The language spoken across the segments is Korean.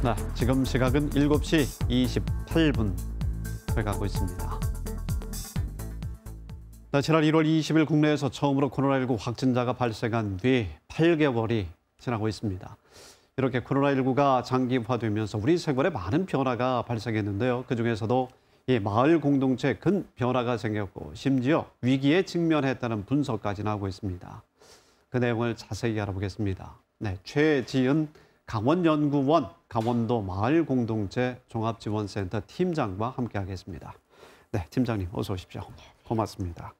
네, 지금 시각은 7시 28분 가고 있습니다. 네, 지난 1월 20일 국내에서 처음으로 코로나19 확진자가 발생한 뒤 8개월이 지나고 있습니다. 이렇게 코로나19가 장기화되면서 우리 생활에 많은 변화가 발생했는데요. 그중에서도 이 마을 공동체 큰 변화가 생겼고 심지어 위기에 직면했다는 분석까지 나오고 있습니다. 그 내용을 자세히 알아보겠습니다. 네, 최지은 강원연구원 강원도 마을공동체 종합지원센터 팀장과 함께하겠습니다. 네, 팀장님 어서 오십시오. 고맙습니다.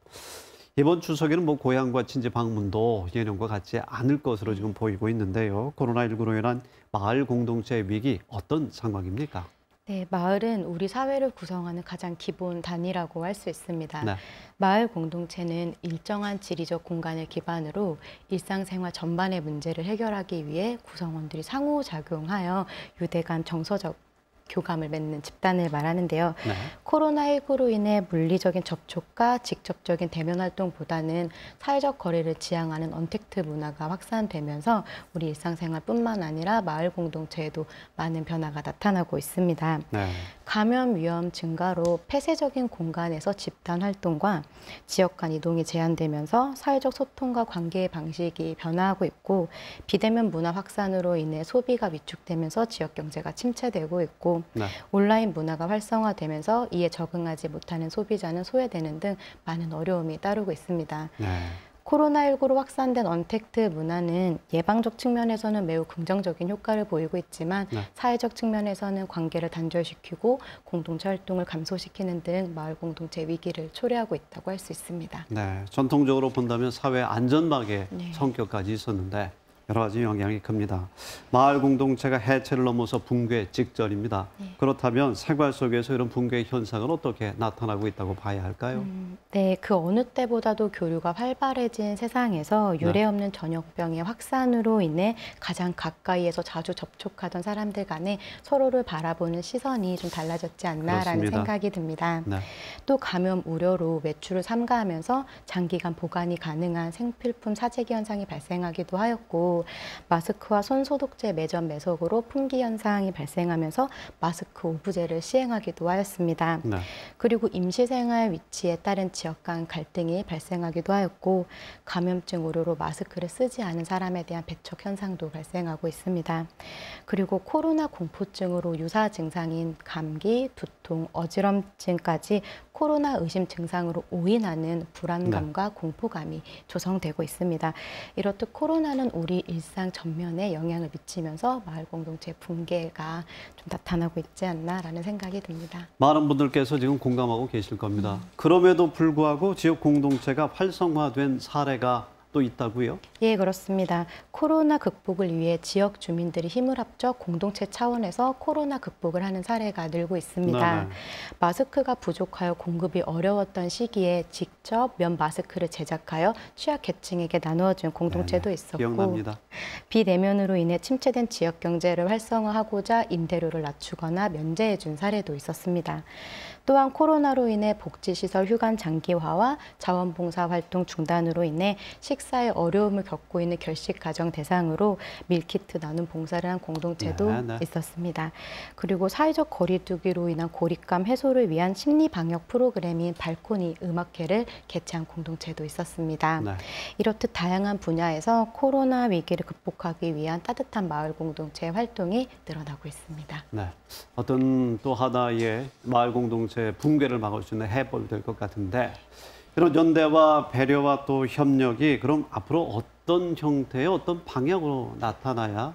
이번 추석에는 뭐 고향과 친지 방문도 예년과 같지 않을 것으로 지금 보이고 있는데요. 코로나19로 인한 마을 공동체 위기 어떤 상황입니까? 네, 마을은 우리 사회를 구성하는 가장 기본 단위라고 할 수 있습니다. 네. 마을 공동체는 일정한 지리적 공간을 기반으로 일상생활 전반의 문제를 해결하기 위해 구성원들이 상호작용하여 유대간 정서적 교감을 맺는 집단을 말하는데요. 네. 코로나19로 인해 물리적인 접촉과 직접적인 대면 활동보다는 사회적 거리를 지향하는 언택트 문화가 확산되면서 우리 일상생활뿐만 아니라 마을 공동체에도 많은 변화가 나타나고 있습니다. 네. 감염 위험 증가로 폐쇄적인 공간에서 집단 활동과 지역 간 이동이 제한되면서 사회적 소통과 관계 방식이 변화하고 있고 비대면 문화 확산으로 인해 소비가 위축되면서 지역 경제가 침체되고 있고 네. 온라인 문화가 활성화되면서 이에 적응하지 못하는 소비자는 소외되는 등 많은 어려움이 따르고 있습니다. 네. 코로나19로 확산된 언택트 문화는 예방적 측면에서는 매우 긍정적인 효과를 보이고 있지만 네. 사회적 측면에서는 관계를 단절시키고 공동체 활동을 감소시키는 등 마을 공동체 위기를 초래하고 있다고 할 수 있습니다. 네, 전통적으로 본다면 사회 안전망의 네. 성격까지 있었는데 여러 가지 영향이 큽니다. 마을 공동체가 해체를 넘어서 붕괴 직전입니다. 네. 그렇다면 생활 속에서 이런 붕괴 현상은 어떻게 나타나고 있다고 봐야 할까요? 음, 네, 그 어느 때보다도 교류가 활발해진 세상에서 네. 유례 없는 전염병의 확산으로 인해 가장 가까이에서 자주 접촉하던 사람들 간에 서로를 바라보는 시선이 좀 달라졌지 않나라는 그렇습니다. 생각이 듭니다. 네. 또 감염 우려로 외출을 삼가하면서 장기간 보관이 가능한 생필품 사재기 현상이 발생하기도 하였고 마스크와 손 소독제 매점 매석으로 품귀 현상이 발생하면서 마스크 오부제를 시행하기도 하였습니다. 네. 그리고 임시생활 위치에 따른 지역 간 갈등이 발생하기도 하였고 감염증 우려로 마스크를 쓰지 않은 사람에 대한 배척 현상도 발생하고 있습니다. 그리고 코로나 공포증으로 유사 증상인 감기, 두통, 어지럼증까지 코로나 의심 증상으로 오인하는 불안감과 네. 공포감이 조성되고 있습니다. 이렇듯 코로나는 우리 일상 전면에 영향을 미치면서 마을 공동체 붕괴가 좀 나타나고 있지 않나라는 생각이 듭니다. 많은 분들께서 지금 공감하고 계실 겁니다. 그럼에도 불구하고 지역 공동체가 활성화된 사례가 또 있다고요? 예, 그렇습니다. 코로나 극복을 위해 지역 주민들이 힘을 합쳐 공동체 차원에서 코로나 극복을 하는 사례가 늘고 있습니다. 네네. 네. 마스크가 부족하여 공급이 어려웠던 시기에 직접 면 마스크를 제작하여 취약계층에게 나누어준 공동체도 네, 네. 있었고 기억납니다. 비대면으로 인해 침체된 지역 경제를 활성화하고자 임대료를 낮추거나 면제해준 사례도 있었습니다. 또한 코로나로 인해 복지시설 휴관 장기화와 자원봉사 활동 중단으로 인해 식사에 어려움을 겪고 있는 결식 가정 대상으로 밀키트 나눔 봉사를 한 공동체도 야, 네, 네. 있었습니다. 그리고 사회적 거리두기로 인한 고립감 해소를 위한 심리 방역 프로그램인 발코니 음악회를 개최한 공동체도 있었습니다. 네. 이렇듯 다양한 분야에서 코로나 위기를 극복하기 위한 따뜻한 마을 공동체 활동이 늘어나고 있습니다. 네. 어떤 또 하나의 마을 공동체 정치 붕괴를 막을 수 있는 해법이 될 것 같은데 이런 연대와 배려와 또 협력이 그럼 앞으로 어떤 형태의 어떤 방향으로 나타나야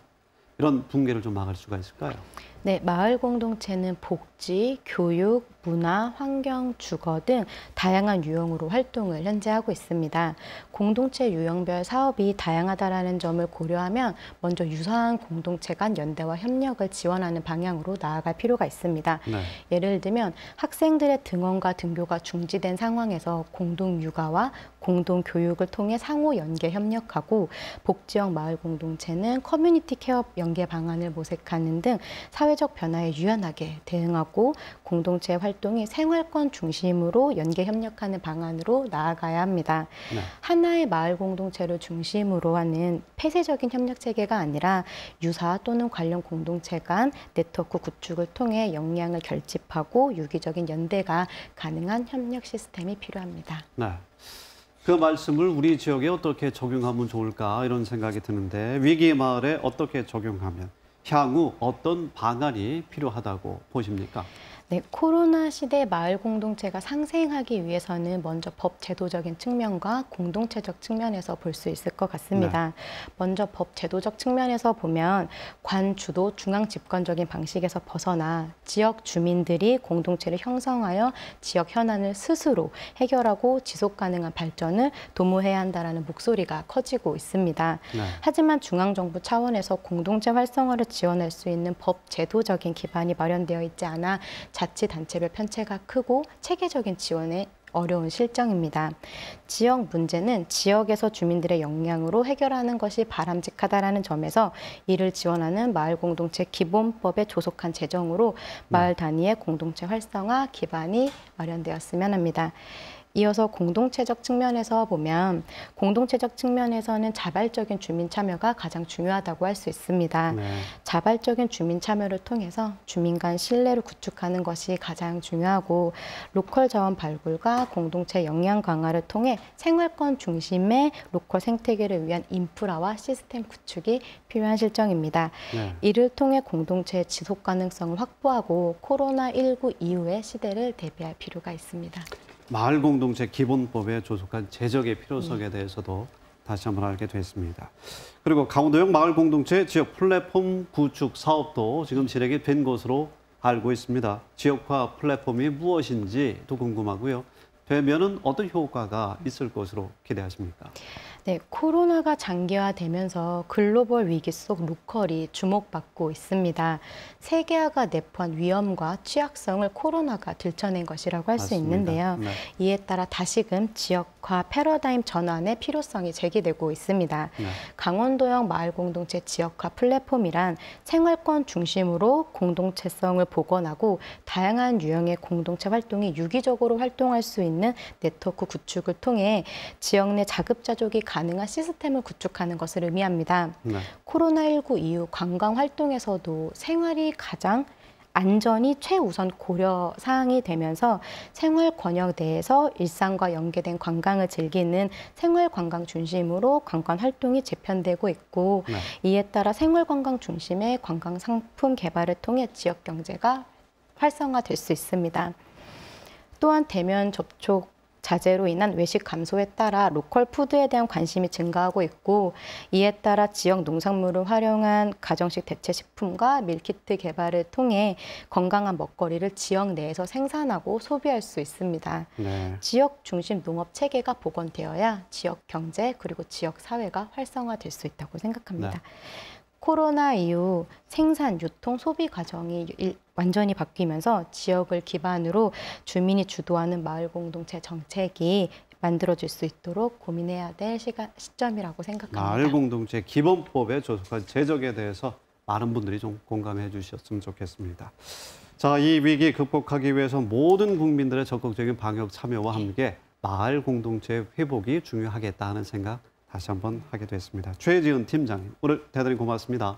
이런 붕괴를 좀 막을 수가 있을까요? 네, 마을 공동체는 복지, 교육, 문화, 환경, 주거 등 다양한 유형으로 활동을 현재 하고 있습니다. 공동체 유형별 사업이 다양하다라는 점을 고려하면 먼저 유사한 공동체 간 연대와 협력을 지원하는 방향으로 나아갈 필요가 있습니다. 네. 예를 들면 학생들의 등원과 등교가 중지된 상황에서 공동 육아와 공동 교육을 통해 상호 연계 협력하고 복지형 마을 공동체는 커뮤니티 케어 연계 방안을 모색하는 등 사회 사회적 변화에 유연하게 대응하고 공동체 활동이 생활권 중심으로 연계 협력하는 방안으로 나아가야 합니다. 네. 하나의 마을 공동체를 중심으로 하는 폐쇄적인 협력 체계가 아니라 유사 또는 관련 공동체 간 네트워크 구축을 통해 역량을 결집하고 유기적인 연대가 가능한 협력 시스템이 필요합니다. 네. 그 말씀을 우리 지역에 어떻게 적용하면 좋을까 이런 생각이 드는데 위기의 마을에 어떻게 적용하면 향후 어떤 방안이 필요하다고 보십니까? 네, 코로나 시대 마을 공동체가 상생하기 위해서는 먼저 법 제도적인 측면과 공동체적 측면에서 볼 수 있을 것 같습니다. 네. 먼저 법 제도적 측면에서 보면 관 주도 중앙 집권적인 방식에서 벗어나 지역 주민들이 공동체를 형성하여 지역 현안을 스스로 해결하고 지속 가능한 발전을 도모해야 한다는 목소리가 커지고 있습니다. 네. 하지만 중앙 정부 차원에서 공동체 활성화를 지원할 수 있는 법 제도적인 기반이 마련되어 있지 않아 자치단체별 편차가 크고 체계적인 지원에 어려운 실정입니다. 지역 문제는 지역에서 주민들의 역량으로 해결하는 것이 바람직하다라는 점에서 이를 지원하는 마을 공동체 기본법에 조속한 제정으로 마을 단위의 공동체 활성화 기반이 마련되었으면 합니다. 이어서 공동체적 측면에서 보면 공동체적 측면에서는 자발적인 주민 참여가 가장 중요하다고 할 수 있습니다. 네. 자발적인 주민 참여를 통해서 주민 간 신뢰를 구축하는 것이 가장 중요하고 로컬 자원 발굴과 공동체 역량 강화를 통해 생활권 중심의 로컬 생태계를 위한 인프라와 시스템 구축이 필요한 실정입니다. 네. 이를 통해 공동체의 지속 가능성을 확보하고 코로나19 이후의 시대를 대비할 필요가 있습니다. 마을 공동체 기본법에 조속한 제적의 필요성에 대해서도 다시 한번 알게 됐습니다. 그리고 강원도형 마을 공동체 지역 플랫폼 구축 사업도 지금 진행이 된 것으로 알고 있습니다. 지역화 플랫폼이 무엇인지도 궁금하고요. 되면은 어떤 효과가 있을 것으로 기대하십니까? 네, 코로나가 장기화되면서 글로벌 위기 속 로컬이 주목받고 있습니다. 세계화가 내포한 위험과 취약성을 코로나가 들춰낸 것이라고 할 수 있는데요. 네. 이에 따라 다시금 지역화 패러다임 전환의 필요성이 제기되고 있습니다. 네. 강원도형 마을 공동체 지역화 플랫폼이란 생활권 중심으로 공동체성을 복원하고 다양한 유형의 공동체 활동이 유기적으로 활동할 수 있는 네트워크 구축을 통해 지역 내 자급자족이 가능한 시스템을 구축하는 것을 의미합니다. 네. 코로나19 이후 관광 활동에서도 생활이 가장 안전이 최우선 고려 사항이 되면서 생활 권역 내에서 일상과 연계된 관광을 즐기는 생활 관광 중심으로 관광 활동이 재편되고 있고 네. 이에 따라 생활 관광 중심의 관광 상품 개발을 통해 지역 경제가 활성화될 수 있습니다. 또한 대면 접촉 자재로 인한 외식 감소에 따라 로컬 푸드에 대한 관심이 증가하고 있고 이에 따라 지역 농산물을 활용한 가정식 대체 식품과 밀키트 개발을 통해 건강한 먹거리를 지역 내에서 생산하고 소비할 수 있습니다. 네. 지역 중심 농업 체계가 복원되어야 지역 경제 그리고 지역 사회가 활성화될 수 있다고 생각합니다. 네. 코로나 이후 생산, 유통, 소비 과정이 일, 완전히 바뀌면서 지역을 기반으로 주민이 주도하는 마을 공동체 정책이 만들어질 수 있도록 고민해야 될 시간, 시점이라고 생각합니다. 마을 공동체 기본법에 조속한 제적에 대해서 많은 분들이 좀 공감해 주셨으면 좋겠습니다. 자, 이 위기 극복하기 위해서 모든 국민들의 적극적인 방역 참여와 함께 네. 마을 공동체 회복이 중요하겠다 는 생각 다시 한번 하게 됐습니다. 최지은 팀장님 오늘 대단히 고맙습니다.